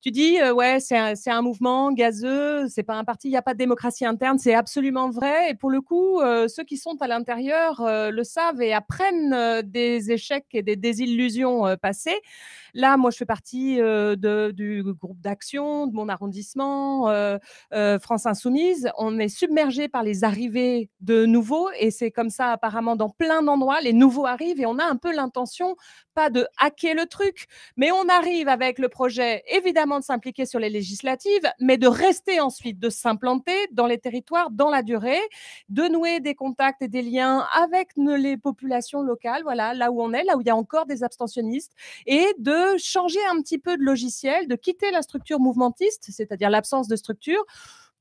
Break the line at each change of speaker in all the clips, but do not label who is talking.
Tu dis, euh, ouais, c'est un, un, mouvement gazeux, c'est pas un parti, il n'y a pas de démocratie interne, c'est absolument vrai. Et pour le coup, euh, ceux qui sont à l'intérieur euh, le savent et apprennent des échecs et des désillusions passées. Là, moi, je fais partie de, du groupe d'action, de mon arrondissement, France Insoumise. On est submergé par les arrivées de nouveaux et c'est comme ça apparemment dans plein d'endroits. Les nouveaux arrivent et on a un peu l'intention, pas de hacker le truc, mais on arrive avec le projet, évidemment de s'impliquer sur les législatives, mais de rester ensuite, de s'implanter dans les territoires, dans la durée, de nouer des contacts et des liens avec les populations locales, voilà, là où on est, là où il y a encore des abstentionnistes, et de changer un petit peu de logiciel, de quitter la structure mouvementiste, c'est-à-dire l'absence de structure,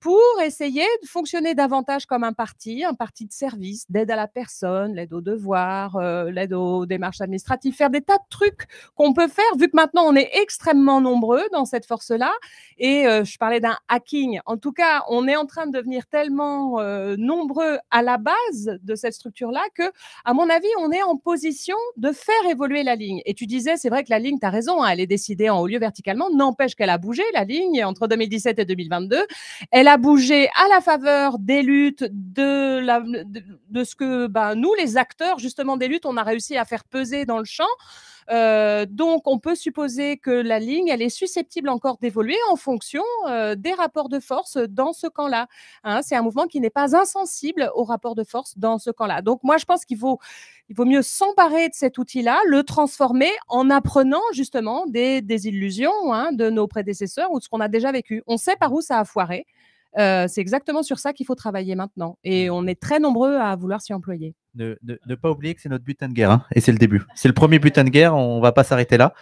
pour essayer de fonctionner davantage comme un parti, un parti de service, d'aide à la personne, l'aide aux devoirs, euh, l'aide aux démarches administratives, faire des tas de trucs qu'on peut faire, vu que maintenant on est extrêmement nombreux dans cette force-là. Et euh, je parlais d'un hacking. En tout cas, on est en train de devenir tellement euh, nombreux à la base de cette structure-là que, à mon avis, on est en position de faire évoluer la ligne. Et tu disais, c'est vrai que la ligne, tu as raison, hein, elle est décidée en haut lieu verticalement, n'empêche qu'elle a bougé, la ligne, entre 2017 et 2022. Elle a bouger à la faveur des luttes, de, la, de, ce que ben, nous, les acteurs justement des luttes, on a réussi à faire peser dans le champ. Euh, donc, on peut supposer que la ligne, elle est susceptible encore d'évoluer en fonction euh, des rapports de force dans ce camp-là. Hein. c'est un mouvement qui n'est pas insensible aux rapports de force dans ce camp-là. Donc, moi, je pense qu'il vaut, il vaut mieux s'emparer de cet outil-là, le transformer en apprenant justement des, des illusions hein, de nos prédécesseurs ou de ce qu'on a déjà vécu. On sait par où ça a foiré. Euh, c'est exactement sur ça qu'il faut travailler maintenant. Et mmh. on est très nombreux à vouloir s'y employer. Ne, pas oublier que c'est notre butin de guerre, hein, et c'est le début. C'est le premier butin de guerre, on ne va pas s'arrêter là.